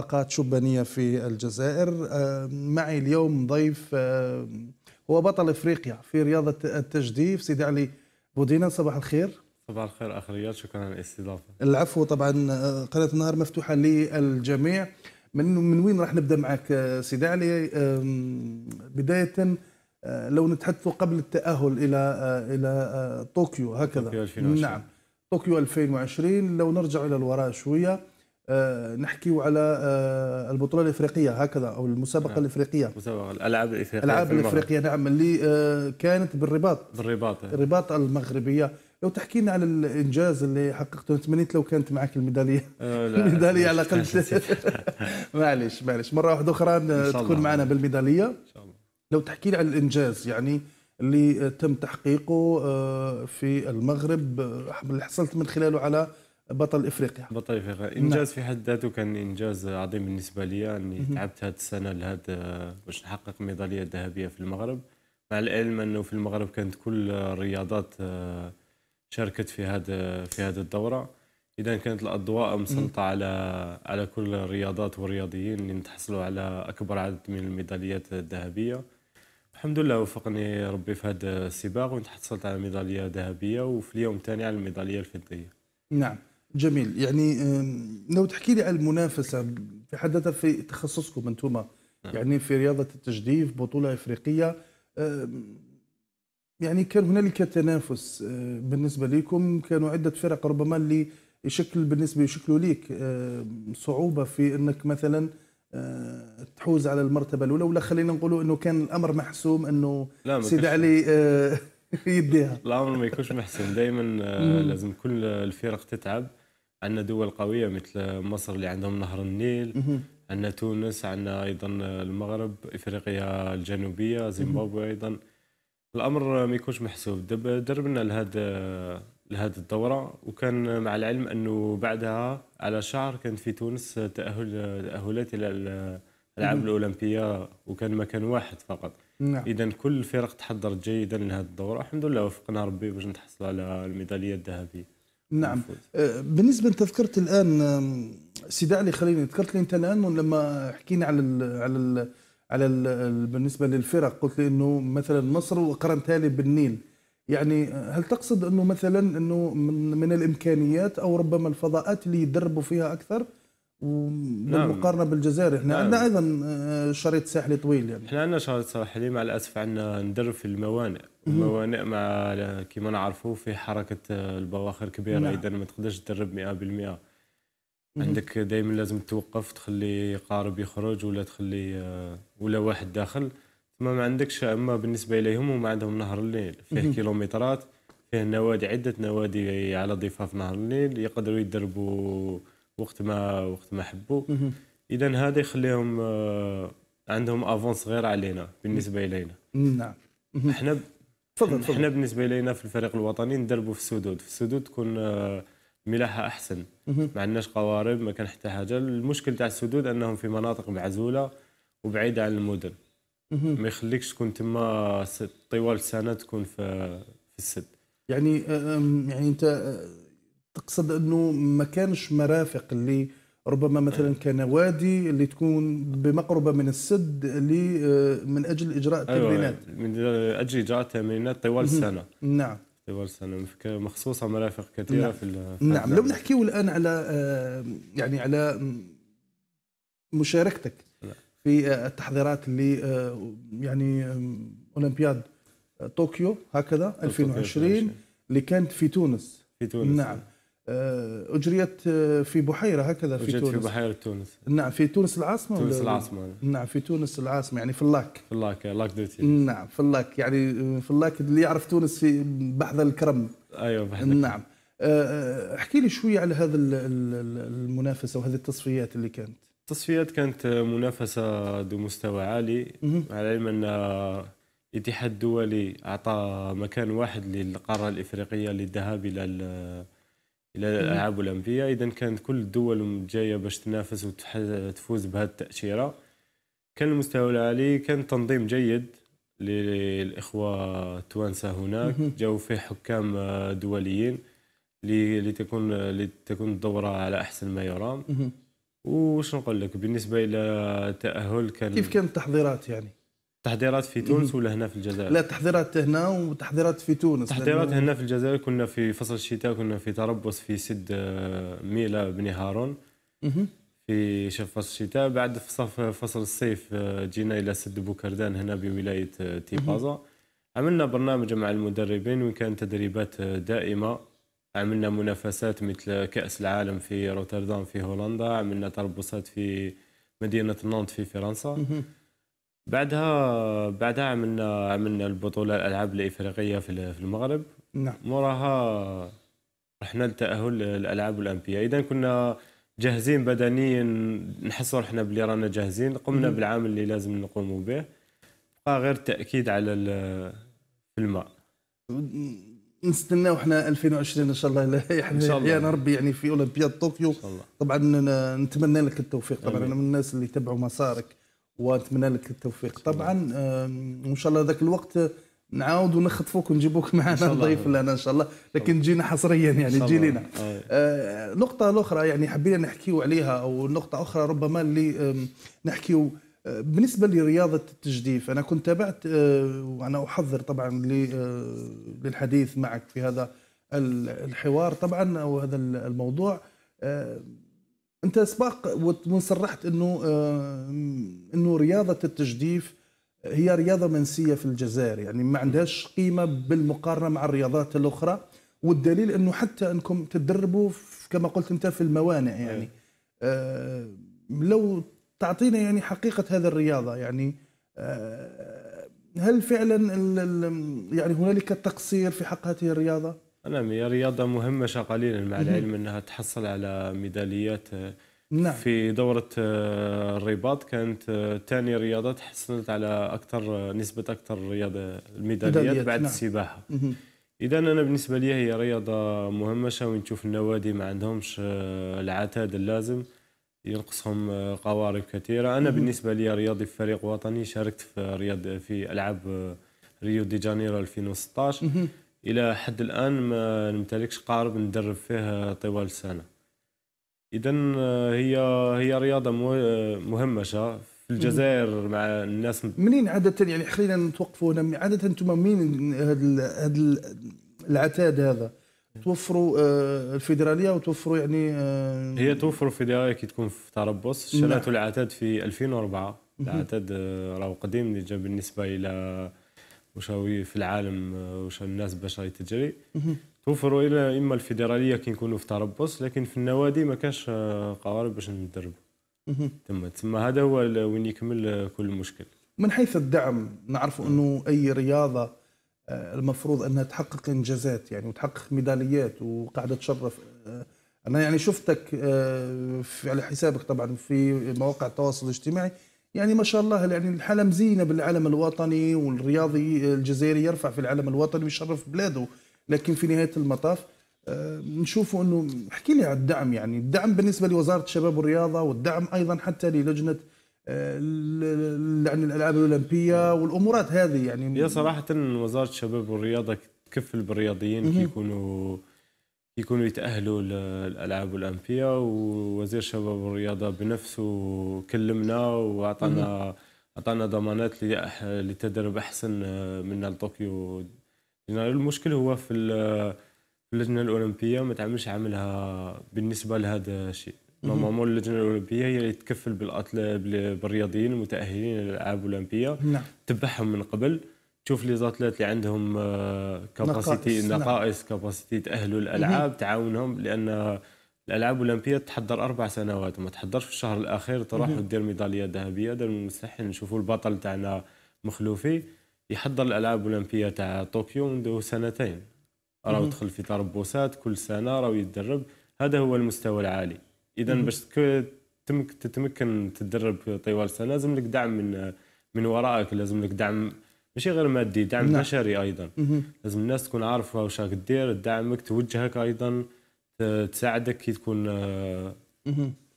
طاقات شبانية في الجزائر آه، معي اليوم ضيف آه، هو بطل افريقيا في رياضة التجديف سيدي علي بودينا صباح الخير صباح الخير اخ رياض شكرا على الاستضافه العفو طبعا آه، قناه النهار مفتوحه للجميع من من وين راح نبدا معك سيدي علي بدايه لو نتحدث قبل التاهل الى الى طوكيو هكذا طوكيو 2020. نعم طوكيو 2020 لو نرجع الى الوراء شويه آه، نحكيو على آه، البطوله الافريقيه هكذا او المسابقه نعم. الافريقيه المسابقه الالعاب الافريقيه الالعاب الافريقيه نعم اللي آه، كانت بالرباط بالرباط الرباط المغربيه لو تحكي لنا على الانجاز اللي حققته تمنيت لو كانت معك الميداليه الميداليه على الاقل معليش معليش مره واحده اخرى تكون معنا بالميداليه ان شاء الله لو تحكي لي على الانجاز يعني اللي تم تحقيقه في المغرب اللي حصلت من خلاله على بطل افريقيا بطل افريقيا نعم. انجاز نعم. في حد ذاته كان انجاز عظيم بالنسبه لي اني يعني تعبت هذه السنه لهذا باش نحقق ميداليه ذهبيه في المغرب مع العلم انه في المغرب كانت كل الرياضات آه، شاركت في هذا في هذه الدوره اذا كانت الاضواء مسلطه على على كل الرياضات والرياضيين اللي نتحصلوا على اكبر عدد من الميداليات الذهبيه الحمد لله وفقني ربي في هذا السباق ونتحصلت على ميداليه ذهبيه وفي اليوم الثاني على الميداليه الفضيه نعم جميل يعني لو تحكي لي على المنافسه في حد ذاتها في تخصصكم انتم نعم. يعني في رياضه التجديف بطوله افريقيه يعني كان هنالك تنافس آه، بالنسبه لكم كانوا عده فرق ربما اللي يشكل بالنسبه يشكلوا ليك صعوبه في انك مثلا آه، تحوز على المرتبه الاولى ولا خلينا نقولوا انه كان الامر محسوم انه سيدي علي آه، يديها الامر ما يكونش محسن دائما آه، لازم كل الفرق تتعب عندنا دول قويه مثل مصر اللي عندهم نهر النيل عندنا تونس عندنا ايضا المغرب افريقيا الجنوبيه زيمبابوي ايضا الامر ما يكونش محسوب دابا دربنا لهذا لهذه الدورة وكان مع العلم أنه بعدها على شهر كانت في تونس تأهل تأهلات إلى الألعاب الأولمبية وكان مكان واحد فقط نعم. اذا كل الفرق تحضرت جيدا لهذه الدوره الحمد لله وفقنا ربي باش نتحصل على الميداليه الذهبيه نعم أه، بالنسبه انت ذكرت الان سيدي علي خليني ذكرت لي انت الان لما حكينا على الـ على الـ على الـ بالنسبه للفرق قلت لي انه مثلا مصر وقرنتها لي بالنيل يعني هل تقصد انه مثلا انه من, من الامكانيات او ربما الفضاءات اللي يدربوا فيها اكثر بالمقارنه نعم. بالجزائر احنا نعم. عندنا ايضا آه، شريط ساحلي طويل يعني احنا عندنا شريط ساحلي مع الاسف عندنا ندرب في الموانئ الموانئ مع كما نعرفوا في حركه البواخر كبيره نعم. اذا ما تقدرش تدرب 100% عندك دائما لازم توقف تخلي قارب يخرج ولا تخلي آه، ولا واحد داخل ثم ما عندكش اما بالنسبه اليهم هما عندهم نهر الليل فيه كيلومترات فيه نوادي عده نوادي على ضفاف نهر الليل يقدروا يدربوا وقت ما وقت ما حبوا اذا هذا يخليهم آه، عندهم افون غير علينا بالنسبه الينا نعم احنا تفضل احنا بالنسبه لينا في الفريق الوطني ندربوا في السدود في السدود تكون آه، ملاحه احسن ما عندناش قوارب ما كان حتى حاجه المشكل تاع السدود انهم في مناطق معزوله وبعيده عن المدن ما يخليكش تكون تما طوال السنه تكون في في السد يعني آه، يعني انت تقصد انه ما كانش مرافق اللي ربما مثلا كنوادي اللي تكون بمقربه من السد اللي آه، من اجل اجراء أيوة، أيوة، التمرينات أيوة من اجل اجراء التمرينات طوال السنه نعم طوال السنه مخصوصه مرافق كثيره نعم. في نعم لو نحكي الان على آه، يعني على مشاركتك نعم. في آه، التحضيرات اللي يعني اولمبياد طوكيو هكذا 2020 اللي كانت في تونس في تونس نعم آه، اجريت آه، في بحيره هكذا في تونس في بحيره تونس نعم في تونس العاصمه تونس العاصمه نعم. نعم في تونس العاصمه يعني في اللاك في اللاك لاك دوتي نعم في اللاك يعني آه، في اللاك اللي يعرف تونس في بحذا الكرم ايوه بحذا نعم احكي لي شويه على هذا المنافسه وهذه التصفيات اللي كانت التصفيات كانت منافسه ذو مستوى عالي على علم ان الاتحاد الدولي اعطى مكان واحد للقاره الافريقيه للذهاب الى الى الالعاب الاولمبيه اذا كانت كل الدول جايه باش تنافس وتفوز بهذه التاشيره كان المستوى العالي كان تنظيم جيد للاخوه التوانسه هناك جاوا فيه حكام آه، دوليين لتكون لتكون الدوره على احسن ما يرام وش نقول لك بالنسبه الى التاهل كان كيف كانت التحضيرات يعني تحضيرات في تونس ولا هنا في الجزائر؟ لا تحضيرات هنا وتحضيرات في تونس تحضيرات هنا في الجزائر كنا في فصل الشتاء كنا في تربص في سد آه، ميلا بن هارون في شف فصل الشتاء بعد في فصل الصيف آه، جينا الى سد بوكردان هنا بولايه آه، تيبازا عملنا برنامج مع المدربين وكان تدريبات دائمه عملنا منافسات مثل كاس العالم في روتردام في هولندا عملنا تربصات في مدينه نانت في فرنسا بعدها بعدها عملنا عملنا البطوله الالعاب الافريقيه في المغرب نعم موراها رحنا لتاهل الالعاب الاولمبيه اذا كنا جاهزين بدنيا نحسوا رحنا بلي رانا جاهزين قمنا بالعمل اللي لازم نقوموا به بقى غير التاكيد على الماء نستناو احنا 2020 ان شاء الله لا يعني ان شاء الله يعني ربي يعني في اولمبياد طوكيو طبعا نتمنى لك التوفيق طبعا انا من الناس اللي تبعوا مسارك ونتمنى لك التوفيق طبعا وان شاء الله ذاك الوقت نعاود ونخطفوك ونجيبوك معنا ضيف لنا ان شاء الله لكن تجينا حصريا يعني تجي لنا آه. آه، نقطة الأخرى يعني حبينا نحكيو عليها أو نقطة أخرى ربما اللي نحكيو آه، بالنسبة لرياضة التجديف أنا كنت تابعت وأنا أحضر طبعا للحديث معك في هذا الحوار طبعا أو هذا الموضوع انت سباق وصرحت انه آه، انه رياضه التجديف هي رياضه منسيه في الجزائر يعني ما عندهاش قيمه بالمقارنه مع الرياضات الاخرى والدليل انه حتى انكم تدربوا كما قلت انت في الموانئ يعني آه لو تعطينا يعني حقيقه هذه الرياضه يعني آه هل فعلا يعني هنالك تقصير في حق هذه الرياضه؟ نعم هي رياضة مهمشة قليلا مع العلم أنها تحصل على ميداليات نعم. في دورة آه، الرباط كانت ثاني آه، رياضة تحصلت على أكثر آه، نسبة أكثر رياضة الميداليات بعد نعم. السباحة إذا أنا بالنسبة لي هي رياضة مهمشة وين تشوف النوادي ما عندهمش العتاد اللازم ينقصهم قوارب كثيرة أنا بالنسبة لي رياضي في فريق وطني شاركت في رياض في ألعاب ريو دي جانيرو 2016 الى حد الان ما نمتلكش قارب ندرب فيه طوال السنه اذا آه، هي هي رياضه مهمشه في الجزائر مع الناس منين عاده يعني خلينا نتوقفوا هنا عاده انتم منين هذا العتاد هذا توفروا آه، الفيدراليه وتوفروا يعني آه، هي توفروا الفيدراليه كي تكون في تربص نعم. شريتوا العتاد في 2004 العتاد راهو قديم بالنسبه الى وش في العالم آه، وش الناس باش راهي تجري توفروا الى اما الفيدراليه كي نكونوا في تربص لكن في النوادي ما كانش آه، قوارب باش ندربوا تما تما هذا هو وين يكمل آه، كل مشكل من حيث الدعم نعرف انه اي رياضه المفروض انها تحقق انجازات يعني وتحقق ميداليات وقاعده تشرف انا يعني شفتك على حسابك طبعا في مواقع التواصل الاجتماعي يعني ما شاء الله يعني الحاله مزينه بالعلم الوطني والرياضي الجزائري يرفع في العلم الوطني ويشرف بلاده لكن في نهايه المطاف آه، نشوفوا انه احكي لي على الدعم يعني الدعم بالنسبه لوزاره الشباب والرياضه والدعم ايضا حتى للجنه آه، يعني الالعاب الاولمبيه والامورات هذه يعني هي صراحه وزاره الشباب والرياضه تكفل بالرياضيين كي يكونوا يكونوا يتأهلوا للألعاب الأولمبية ووزير الشباب والرياضة بنفسه كلمنا وأعطانا أعطانا ضمانات لتدرب أحسن آه، منا لطوكيو المشكل هو في اللجنة الأولمبية ما تعملش عملها بالنسبة لهذا الشيء نورمالمون اللجنه الاولمبيه هي اللي تكفل بالرياضيين المتاهلين للالعاب الاولمبيه نعم تبعهم من قبل تشوف لي زاتليت اللي عندهم كاباسيتي آه، نقائص كاباسيتي نعم. تاهلوا الالعاب تعاونهم لان الالعاب الاولمبيه تحضر اربع سنوات ما تحضرش في الشهر الاخير تروح وتدير ميداليه ذهبيه هذا المستحيل نشوفوا البطل تاعنا مخلوفي يحضر الالعاب الاولمبيه تاع طوكيو منذ سنتين راه يدخل في تربصات كل سنه راه يتدرب هذا هو المستوى العالي اذا باش تتمكن تتدرب طوال السنه لازم لك دعم من من ورائك لازم لك دعم ماشي غير مادي دعم نعم. بشري ايضا مه. لازم الناس تكون عارفه واش راك دير تدعمك توجهك ايضا تساعدك كي تكون آه،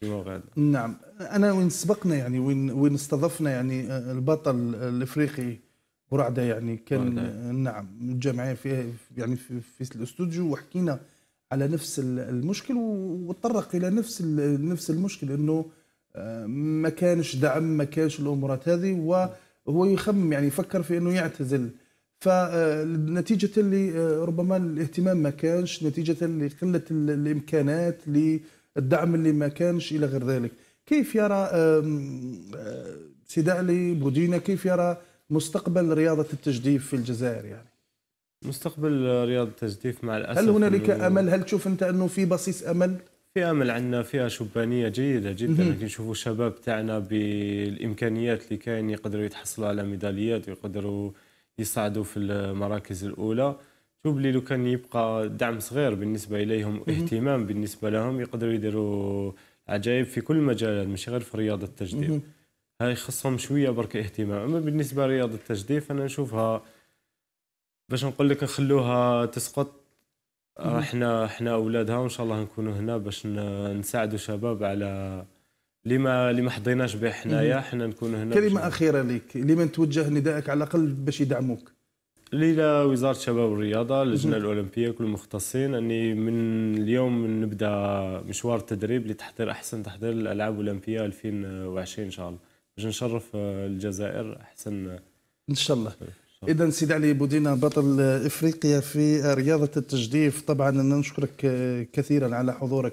في نعم انا وين سبقنا يعني وين وين استضفنا يعني آه، البطل الافريقي برعده يعني كان برعدة. نعم متجمعين في يعني في, في الاستوديو وحكينا على نفس المشكل وتطرق الى نفس نفس المشكل انه آه، ما كانش دعم ما كانش الامورات هذه و هو يخمم يعني يفكر في انه يعتزل فنتيجة آه، اللي آه، ربما الاهتمام ما كانش نتيجة لقلة الإمكانات للدعم اللي ما كانش إلى غير ذلك كيف يرى آه، سيد علي بودينا كيف يرى مستقبل رياضة التجديف في الجزائر يعني مستقبل رياضة التجديف مع الأسف هل هنالك أمل هل تشوف أنت أنه في بصيص أمل في امل عندنا فيها شبانيه جيده جدا لكن نشوفوا الشباب تاعنا بالامكانيات اللي كاين يقدروا يتحصلوا على ميداليات ويقدروا يصعدوا في المراكز الاولى شوف لي لو كان يبقى دعم صغير بالنسبه اليهم اهتمام بالنسبه لهم يقدروا يديروا عجائب في كل المجالات مش غير في رياضه التجديف هاي خصهم شويه برك اهتمام اما بالنسبه لرياضه التجديف انا نشوفها باش نقول لك نخلوها تسقط احنا احنا اولادها وان شاء الله نكونوا هنا باش نساعدوا شباب على اللي ما اللي ما حضيناش به حنايا حنا نكونوا هنا كلمه اخيره لك لمن توجه ندائك على الاقل باش يدعموك ليلى وزاره الشباب والرياضه اللجنه الاولمبيه كل المختصين اني من اليوم نبدا مشوار التدريب لتحضير احسن تحضير للالعاب الاولمبيه 2020 ان شاء الله باش نشرف الجزائر احسن ان شاء الله أه. اذا سيدي علي بودينا بطل افريقيا في رياضه التجديف طبعا نشكرك كثيرا على حضورك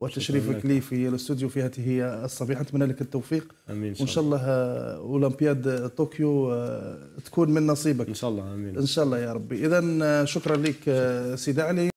وتشريفك لي في الاستوديو في هذه الصبيحه نتمنى لك التوفيق امين وان شاء الله اولمبياد طوكيو آه، تكون من نصيبك ان شاء الله امين ان شاء الله يا ربي اذا آه، شكرا لك آه، سيدي علي